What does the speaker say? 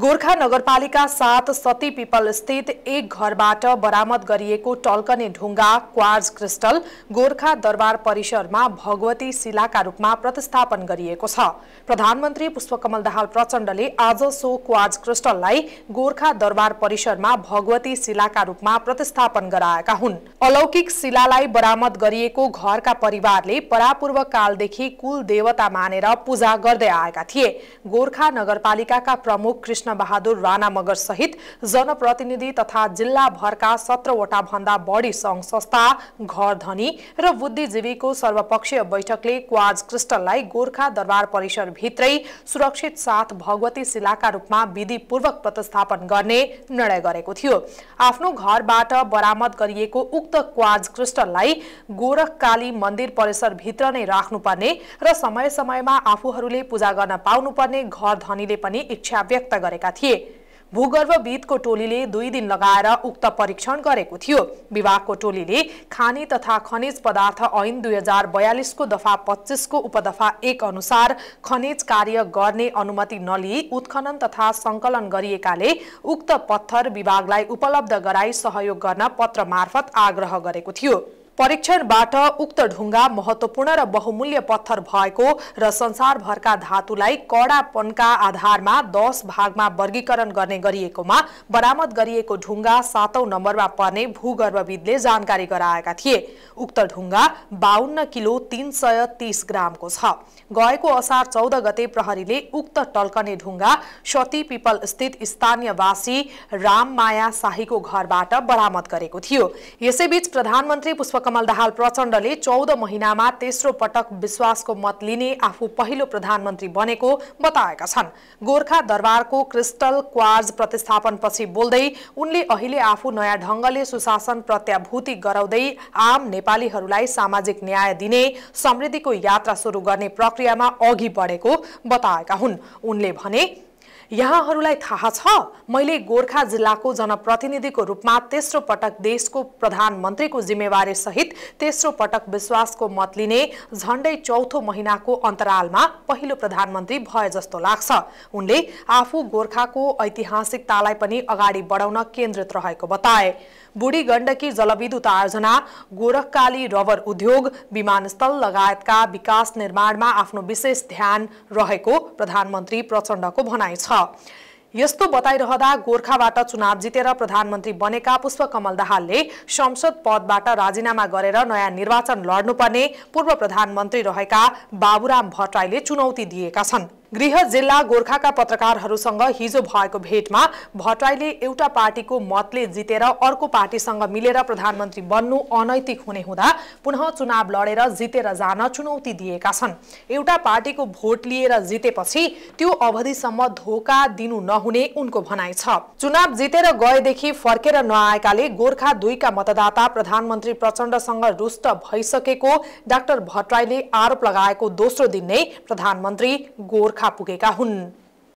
गोर्खा नगरपालिका सात सती पिपल स्थित एक घरबाट बरामद गरिएको टल्कने ढुङ्गा क्वार्ज क्रिस्टल गोर्खा दरबार परिसरमा भगवती शिलाका रूपमा प्रतिस्थापन गरिएको छ प्रधानमन्त्री पुष्पकमल दाहाल प्रचण्डले आज सो क्वार्ज क्रिस्टललाई गोर्खा दरबार परिसरमा भगवती शिलाका रूपमा प्रतिस्थापन गराएका हुन् अलौकिक शिलालाई बरामद गरिएको घरका परिवारले परापूर्व कालदेखि कुल देवता मानेर पूजा गर्दै आएका थिए गोर्खा नगरपालिकाका प्रमुख कृष्ण कृष्ण बहादुर राणा मगर सहित जनप्रतिनिधि तथा जिल्लाभरका सत्रवटा भन्दा बढी सङ्घ संस्था घर धनी र बुद्धिजीवीको सर्वपक्षीय बैठकले क्वाज क्रिस्टललाई गोर्खा दरबार परिसरभित्रै सुरक्षित साथ भगवती शिलाका रूपमा विधिपूर्वक प्रतिस्थापन गर्ने निर्णय गरेको थियो आफ्नो घरबाट बरामद गरिएको उक्त क्वाज क्रिस्टललाई गोरखकाली मन्दिर परिसरभित्र नै राख्नुपर्ने र समय समयमा आफूहरूले पूजा गर्न पाउनुपर्ने घर धनीले पनि इच्छा व्यक्त गरे गरेका थिए भूगर्भविदको टोलीले दुई दिन लगाएर उक्त परीक्षण गरेको थियो विभागको टोलीले खानी तथा खनिज पदार्थ ऐन दुई हजार बयालिसको दफा पच्चिसको उपदफा एक अनुसार खनिज कार्य गर्ने अनुमति नलिई उत्खनन तथा सङ्कलन गरिएकाले उक्त पत्थर विभागलाई उपलब्ध गराई सहयोग गर्न पत्र मार्फत आग्रह गरेको थियो परीक्षण उक्त ढुंगा महत्वपूर्ण र बहुमूल्य पत्थर भएको र संसारभरका धातुलाई आधार में दस भाग में वर्गीकरण करने बरामद गरिएको ढुङ्गा सातौं में पर्ने ने जानकारी कराया थे उक्त ढुंगा बावन्न किलो तीन सय तीस ग्राम को गएको असार चौदह गते ने उक्त टल्कने ढुंगा सती पीपल स्थित स्थानीयवासी राममाया को घर बरामद गरेको थियो यसैबीच प्रधानमन्त्री पुष्प कमल दाहाल प्रचण्डले चौध महिनामा तेस्रो पटक विश्वासको मत लिने आफू पहिलो प्रधानमन्त्री बनेको बताएका छन् गोर्खा दरबारको क्रिस्टल क्वार्ज प्रतिस्थापनपछि बोल्दै उनले अहिले आफू नयाँ ढङ्गले सुशासन प्रत्याभूति गराउँदै आम नेपालीहरूलाई सामाजिक न्याय दिने समृद्धिको यात्रा सुरु गर्ने प्रक्रियामा अघि बढेको बताएका हुन् उनले भने यहाँहरूलाई थाहा छ मैले गोर्खा जिल्लाको जनप्रतिनिधिको रूपमा तेस्रो पटक देशको प्रधानमन्त्रीको जिम्मेवारी सहित तेस्रो पटक विश्वासको मत लिने झण्डै चौथो महिनाको अन्तरालमा पहिलो प्रधानमन्त्री भए जस्तो लाग्छ उनले आफू गोर्खाको ऐतिहासिकतालाई पनि अगाडि बढाउन केन्द्रित रहेको बताए बुढी गण्डकी जलविद्युत आयोजना गोरखकाली रबर उद्योग विमानस्थल लगायतका विकास निर्माणमा आफ्नो विशेष ध्यान रहेको प्रधानमन्त्री प्रचण्डको भनाइ छ यस्तो बताइरहँदा गोर्खाबाट चुनाव जितेर प्रधानमन्त्री बनेका पुष्पकमल दाहालले संसद पदबाट राजीनामा गरेर नयाँ निर्वाचन लड्नुपर्ने पूर्व प्रधानमन्त्री रहेका बाबुराम भट्टराईले चुनौती दिएका छन् गृह जिल्ला गोर्खाका पत्रकारहरूसँग हिजो भएको भेटमा भट्टराईले एउटा पार्टीको मतले जितेर अर्को पार्टीसँग मिलेर प्रधानमन्त्री बन्नु अनैतिक हुने हुँदा पुनः चुनाव लडेर जितेर जान चुनौती दिएका छन् एउटा पार्टीको भोट लिएर जितेपछि त्यो अवधिसम्म धोका दिनु नहुने उनको भनाइ छ चुनाव जितेर गएदेखि फर्केर नआएकाले गोर्खा दुईका मतदाता प्रधानमन्त्री प्रचण्डसँग रुष्ट भइसकेको डाक्टर भट्टराईले आरोप लगाएको दोस्रो दिन नै प्रधानमन्त्री गोर्खा पुगेका हुन्